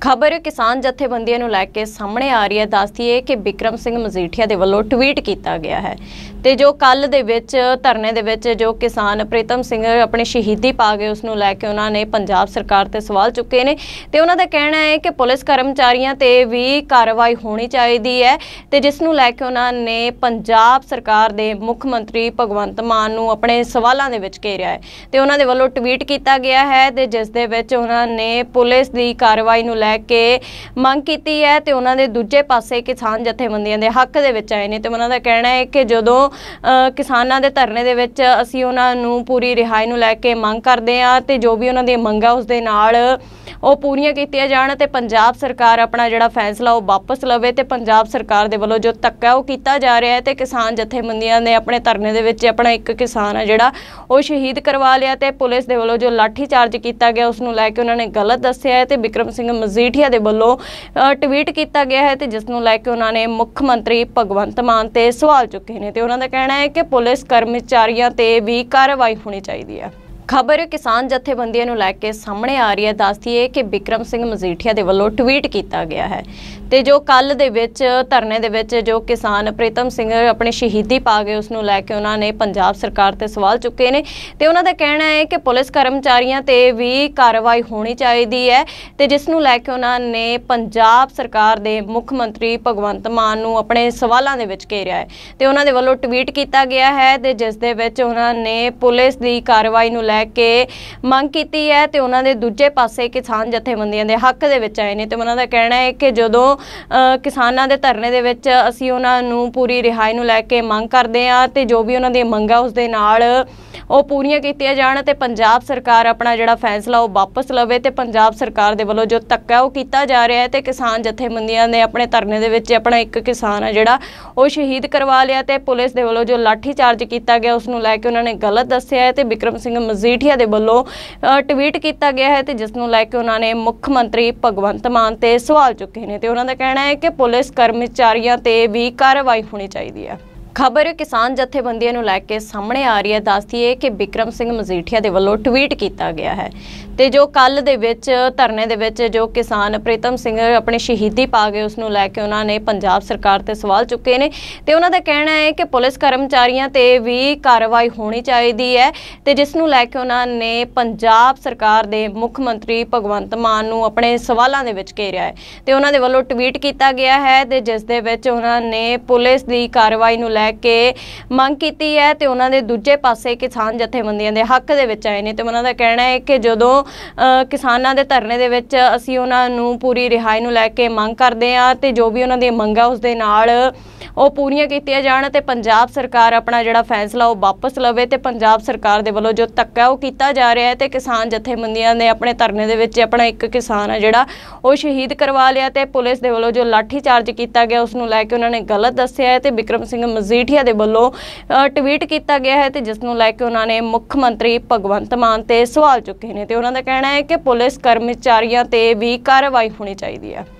ਖਬਰ ਕਿਸਾਨ ਜਥੇਬੰਦੀਆਂ ਨੂੰ ਲੈ ਕੇ ਸਾਹਮਣੇ ਆ ਰਹੀ ਹੈ ਦੱਸਦੀ ਹੈ ਕਿ ਵਿਕਰਮ ਸਿੰਘ ਮਜੀਠੀਆ ਦੇ ਵੱਲੋਂ ਟਵੀਟ ਕੀਤਾ ਗਿਆ ਹੈ ਤੇ ਜੋ ਕੱਲ ਦੇ ਵਿੱਚ ਧਰਨੇ ਦੇ ਵਿੱਚ ਜੋ ਕਿਸਾਨ ਪ੍ਰੀਤਮ ਸਿੰਘ ਆਪਣੇ ਸ਼ਹੀਦੀ ਪਾ ਗਏ ਉਸ ਨੂੰ ਲੈ ਕੇ ਉਹਨਾਂ ਨੇ ਪੰਜਾਬ ਸਰਕਾਰ ਤੇ ਸਵਾਲ ਚੁੱਕੇ ਨੇ ਤੇ ਉਹਨਾਂ ਦਾ ਕਹਿਣਾ ਹੈ ਕਿ ਪੁਲਿਸ ਕਰਮਚਾਰੀਆਂ ਤੇ ਵੀ ਕਾਰਵਾਈ ਹੋਣੀ ਚਾਹੀਦੀ ਹੈ ਤੇ ਜਿਸ ਨੂੰ ਲੈ ਕੇ ਉਹਨਾਂ ਨੇ ਪੰਜਾਬ ਸਰਕਾਰ ਦੇ ਮੁੱਖ ਮੰਤਰੀ ਭਗਵੰਤ ਮਾਨ ਨੂੰ ਆਪਣੇ ਸਵਾਲਾਂ ਦੇ ਵਿੱਚ ਘੇਰਿਆ ਹੈ ਤੇ ਉਹਨਾਂ ਦੇ ਵੱਲੋਂ ਟਵੀਟ ਕੀਤਾ ਗਿਆ ਹੈ ਤੇ ਜਿਸ ਦੇ ਵਿੱਚ ਉਹਨਾਂ ਨੇ ਪੁਲਿਸ ਦੀ ਕਾਰਵਾਈ ਨੂੰ ਲੈ ਕੇ ਮੰਗ ਕੀਤੀ ਹੈ ਤੇ ਉਹਨਾਂ ਦੇ ਦੂਜੇ ਪਾਸੇ ਕਿਸਾਨ ਜਥੇਬੰਦੀਆਂ ਦੇ ਹੱਕ ਦੇ ਵਿੱਚ ਆਏ ਨੇ ਤੇ ਉਹਨਾਂ ਦਾ ਕਹਿਣਾ ਹੈ ਕਿ ਜਦੋਂ ਕਿਸਾਨਾਂ ਦੇ ਧਰਨੇ ਦੇ ਵਿੱਚ ਅਸੀਂ ਉਹਨਾਂ ਨੂੰ ਪੂਰੀ ਰਿਹਾਈ ਨੂੰ ਲੈ ਕੇ ਮੰਗ ਕਰਦੇ ਆ ਤੇ ਜੋ ਵੀ ਉਹਨਾਂ ਦੀਆਂ ਮੰਗਾਂ ਉਸ ਦੇ ਨਾਲ ਉਹ ਪੂਰੀਆਂ ਕੀਤੀਆਂ ਜਾਣ ਤੇ ਪੰਜਾਬ ਸਰਕਾਰ ਆਪਣਾ ਜਿਹੜਾ ਫੈਸਲਾ ਉਹ ਵਾਪਸ ਲਵੇ ਤੇ ਪੰਜਾਬ ਸਰਕਾਰ ਦੇ ਵੱਲੋਂ ਜੋ ਤੱਕਾ ਉਹ ਕੀਤਾ ਜਾ ਰਿਹਾ ਹੈ ਤੇ ਕਿਸਾਨ ਜਥੇਬੰਦੀਆਂ ਨੇ ਆਪਣੇ ਧਰਨੇ ਦੇ ਵਿੱਚ ਆਪਣਾ ਇੱਕ ਕਿਸਾਨ ਆ ਜਿਹੜਾ ਉਹ ਸ਼ਹੀਦ ਕਰਵਾ ਲਿਆ ਤੇ ਪੁਲਿਸ ਦੇ ਵੱਲੋਂ ਜੋ ਲਾਠੀ ਚਾਰਜ ਕੀਤਾ ਗਿਆ ਉਸ ਨੂੰ ਲੈ ਕੇ ਉਹਨਾਂ ਨੇ ਗਲਤ ਦੱਸਿਆ ਹੈ ਤੇ ਵਿਕਰਮ ਸਿੰਘ ਮਜੀਠੀਆ ਦੇ ਵੱਲੋਂ ਟਵੀਟ ਕੀਤਾ ਗਿਆ ਹੈ ਤੇ ਜਿਸ ਨੂੰ ਲੈ ਕੇ ਉਹਨਾਂ ਨੇ ਮੁੱਖ ਮੰਤਰੀ ਭਗਵੰਤ ਮਾਨ ਤੇ ਸਵਾਲ ਚੁੱਕੇ ਨੇ ਤੇ ਉਹਨਾਂ ਦਾ ਕਹਿਣਾ ਹੈ ਕਿ ਪੁਲਿਸ ਕਰਮਚਾਰੀਆਂ ਤੇ ਵੀ ਕਾਰਵਾਈ ਹੋਣੀ ਚਾਹੀਦੀ ਹੈ ਖਬਰ ਕਿਸਾਨ ਜਥੇਬੰਦੀਆਂ ਨੂੰ ਲੈ ਕੇ ਸਾਹਮਣੇ ਆ ਰਹੀ ਹੈ ਦੱਸਦੀ ਹੈ ਕਿ ਵਿਕਰਮ ਸਿੰਘ ਮਜੀਠੀਆ ਦੇ ਵੱਲੋਂ ਟਵੀਟ ਕੀਤਾ ਗਿਆ ਹੈ ਤੇ ਜੋ ਕੱਲ ਦੇ ਵਿੱਚ ਧਰਨੇ ਦੇ ਵਿੱਚ ਜੋ ਕਿਸਾਨ ਪ੍ਰੀਤਮ ਸਿੰਘ ਆਪਣੇ ਸ਼ਹੀਦੀ ਪਾ ਗਏ ਉਸ ਨੂੰ ਲੈ ਕੇ ਉਹਨਾਂ ਨੇ ਪੰਜਾਬ ਸਰਕਾਰ ਤੇ ਸਵਾਲ ਚੁੱਕੇ ਨੇ ਤੇ ਉਹਨਾਂ ਦਾ ਕਹਿਣਾ ਹੈ ਕਿ ਪੁਲਿਸ ਕਰਮਚਾਰੀਆਂ ਤੇ ਵੀ ਕਾਰਵਾਈ ਹੋਣੀ ਚਾਹੀਦੀ ਹੈ ਤੇ ਜਿਸ ਨੂੰ ਲੈ ਕੇ ਉਹਨਾਂ ਨੇ ਪੰਜਾਬ ਸਰਕਾਰ ਦੇ ਮੁੱਖ ਮੰਤਰੀ ਭਗਵੰਤ ਮਾਨ ਨੂੰ ਆਪਣੇ ਸਵਾਲਾਂ ਦੇ ਵਿੱਚ ਘੇਰਿਆ ਹੈ ਤੇ ਉਹਨਾਂ ਦੇ ਵੱਲੋਂ ਟਵੀਟ ਕੀਤਾ ਗਿਆ ਹੈ ਤੇ ਜਿਸ ਦੇ ਵਿੱਚ ਉਹਨਾਂ ਨੇ ਪੁਲਿਸ ਦੀ ਕਾਰਵਾਈ ਨੂੰ ਲੈ ਲੈ ਕੇ ਮੰਗ ਕੀਤੀ ਹੈ ਤੇ ਉਹਨਾਂ ਦੇ ਦੂਜੇ ਪਾਸੇ ਕਿਸਾਨ ਜਥੇਬੰਦੀਆਂ ਦੇ ਹੱਕ ਦੇ ਵਿੱਚ ਆਏ ਨੇ ਤੇ ਉਹਨਾਂ ਦਾ ਕਹਿਣਾ ਹੈ ਕਿ ਜਦੋਂ ਕਿਸਾਨਾਂ ਦੇ ਧਰਨੇ ਦੇ ਵਿੱਚ ਅਸੀਂ ਉਹਨਾਂ ਨੂੰ ਪੂਰੀ ਰਿਹਾਈ ਨੂੰ ਲੈ ਕੇ ਮੰਗ ਕਰਦੇ ਆ ਤੇ ਜੋ ਵੀ ਉਹਨਾਂ ਦੀ ਮੰਗ ਆ ਉਸ ਦੇ ਨਾਲ ਉਹ ਪੂਰੀਆਂ ਕੀਤੀਆਂ ਜਾਣ ਤੇ ਪੰਜਾਬ ਸਰਕਾਰ ਆਪਣਾ ਜਿਹੜਾ ਫੈਸਲਾ ਉਹ ਵਾਪਸ ਲਵੇ ਤੇ ਪੰਜਾਬ ਸਰਕਾਰ ਦੇ ਵੱਲੋਂ ਜੋ ਤੱਕਾ ਉਹ ਕੀਤਾ ਜਾ ਰਿਹਾ ਹੈ ਤੇ ਕਿਸਾਨ ਜਥੇਬੰਦੀਆਂ ਨੇ ਆਪਣੇ ਧਰਨੇ ਦੇ ਵਿੱਚ ਆਪਣਾ ਇੱਕ ਕਿਸਾਨ ਆ ਜਿਹੜਾ ਉਹ ਸ਼ਹੀਦ ਕਰਵਾ ਲਿਆ ਤੇ ਪੁਲਿਸ ਦੇ ਵੱਲੋਂ ਜੋ ਲਾਠੀ ਚਾਰਜ ਕੀਤਾ ਗਿਆ ਉਸ ਨੂੰ ਲੈ ਕੇ ਉਹਨਾਂ ਨੇ ਗਲਤ ਦੱਸਿਆ ਹੈ ਤੇ ਵਿਕਰਮ ਸਿੰਘ ਮਜੀਠੀਆ ਦੇ ਵੱਲੋਂ ਟਵੀਟ ਕੀਤਾ ਗਿਆ ਹੈ ਤੇ ਜਿਸ ਨੂੰ ਲੈ ਕੇ ਉਹਨਾਂ ਨੇ ਮੁੱਖ ਮੰਤਰੀ ਭਗਵੰਤ ਮਾਨ ਤੇ ਸਵਾਲ ਚੁੱਕੇ ਨੇ ਤੇ ਉਹਨਾਂ ਦਾ ਕਹਿਣਾ ਹੈ ਕਿ ਪੁਲਿਸ ਕਰਮਚਾਰੀਆਂ ਤੇ ਵੀ ਕਾਰਵਾਈ ਹੋਣੀ ਚਾਹੀਦੀ ਹੈ ਖਬਰ ਕਿਸਾਨ ਜਥੇਬੰਦੀਆਂ ਨੂੰ ਲੈ ਕੇ ਸਾਹਮਣੇ ਆ ਰਹੀ ਹੈ ਦੱਸਦੀ ਹੈ ਕਿ ਵਿਕਰਮ ਸਿੰਘ ਮਜੀਠੀਆ ਦੇ ਵੱਲੋਂ ਟਵੀਟ ਕੀਤਾ ਗਿਆ ਹੈ ਤੇ ਜੋ ਕੱਲ ਦੇ ਵਿੱਚ ਧਰਨੇ ਦੇ ਵਿੱਚ ਜੋ ਕਿਸਾਨ ਪ੍ਰੀਤਮ ਸਿੰਘ ਆਪਣੇ ਸ਼ਹੀਦੀ ਪਾ ਗਏ ਉਸ ਨੂੰ ਲੈ ਕੇ ਉਹਨਾਂ ਨੇ ਪੰਜਾਬ ਸਰਕਾਰ ਤੇ ਸਵਾਲ ਚੁੱਕੇ ਨੇ ਤੇ ਉਹਨਾਂ ਦਾ ਕਹਿਣਾ ਹੈ ਕਿ ਪੁਲਿਸ ਕਰਮਚਾਰੀਆਂ ਤੇ ਵੀ ਕਾਰਵਾਈ ਹੋਣੀ ਚਾਹੀਦੀ ਹੈ ਤੇ ਜਿਸ ਨੂੰ ਲੈ ਕੇ ਉਹਨਾਂ ਨੇ ਪੰਜਾਬ ਸਰਕਾਰ ਦੇ ਮੁੱਖ ਮੰਤਰੀ ਭਗਵੰਤ ਮਾਨ ਨੂੰ ਆਪਣੇ ਸਵਾਲਾਂ ਦੇ ਵਿੱਚ ਘੇਰਿਆ ਹੈ ਤੇ ਉਹਨਾਂ ਦੇ ਵੱਲੋਂ ਟਵੀਟ ਕੀਤਾ ਗਿਆ ਹੈ ਤੇ ਜਿਸ ਦੇ ਵਿੱਚ ਉਹਨਾਂ ਨੇ ਪੁਲਿਸ ਦੀ ਕਾਰਵਾਈ ਨੂੰ ਲੈ ਲੈ ਕੇ ਮੰਗ ਕੀਤੀ ਹੈ ਤੇ ਉਹਨਾਂ ਦੇ ਦੂਜੇ ਪਾਸੇ ਕਿਸਾਨ ਜਥੇਬੰਦੀਆਂ ਦੇ ਹੱਕ ਦੇ ਵਿੱਚ ਆਏ ਨੇ ਤੇ ਉਹਨਾਂ ਦਾ ਕਹਿਣਾ ਹੈ ਕਿ ਜਦੋਂ ਕਿਸਾਨਾਂ ਦੇ ਧਰਨੇ ਦੇ ਵਿੱਚ ਅਸੀਂ ਉਹਨਾਂ ਨੂੰ ਪੂਰੀ ਰਿਹਾਈ ਨੂੰ ਲੈ ਕੇ ਮੰਗ ਕਰਦੇ ਆ ਤੇ ਜੋ ਵੀ ਉਹਨਾਂ ਦੀਆਂ ਮੰਗਾਂ ਉਸ ਦੇ ਨਾਲ ਉਹ ਪੂਰੀਆਂ ਕੀਤੀਆਂ ਜਾਣ ਤੇ ਪੰਜਾਬ ਸਰਕਾਰ ਆਪਣਾ ਜਿਹੜਾ ਫੈਸਲਾ ਉਹ ਵਾਪਸ ਲਵੇ ਤੇ ਪੰਜਾਬ ਸਰਕਾਰ ਦੇ ਵੱਲੋਂ ਜੋ ਤੱਕਾ ਉਹ ਕੀਤਾ ਜਾ ਰਿਹਾ ਹੈ ਤੇ ਕਿਸਾਨ ਜਥੇਬੰਦੀਆਂ ਨੇ ਆਪਣੇ ਧਰਨੇ ਦੇ ਵਿੱਚ ਆਪਣਾ ਇੱਕ ਕਿਸਾਨ ਆ ਜਿਹੜਾ ਉਹ ਸ਼ਹੀਦ ਕਰਵਾ ਲਿਆ ਤੇ ਪੁਲਿਸ ਦੇ ਵੱਲੋਂ ਜੋ ਲਾਠੀ ਚਾਰਜ ਕੀਤਾ ਗਿਆ ਉਸ ਨੂੰ ਲੈ ਕੇ ਉਹਨਾਂ ਨੇ ਗਲਤ ਦੱਸਿਆ ਹੈ ਤੇ ਵਿਕਰਮ ਸਿੰਘ ਮਜੀਠੀਆ ਦੇ ਵੱਲੋਂ ਟਵੀਟ ਕੀਤਾ ਗਿਆ ਹੈ ਤੇ ਜਿਸ ਨੂੰ ਲੈ ਕੇ ਉਹਨਾਂ ਨੇ ਮੁੱਖ ਮੰਤਰੀ ਭਗਵੰਤ ਮਾਨ ਤੇ ਸਵਾਲ ਚੁੱਕੇ ਨੇ ਤੇ ਉਹਨਾਂ ਦਾ ਕਹਿਣਾ ਹੈ ਕਿ ਪੁਲਿਸ ਕਰਮਚਾਰੀਆਂ ਤੇ ਵੀ ਕਾਰਵਾਈ ਹੋਣੀ ਚਾਹੀਦੀ ਹੈ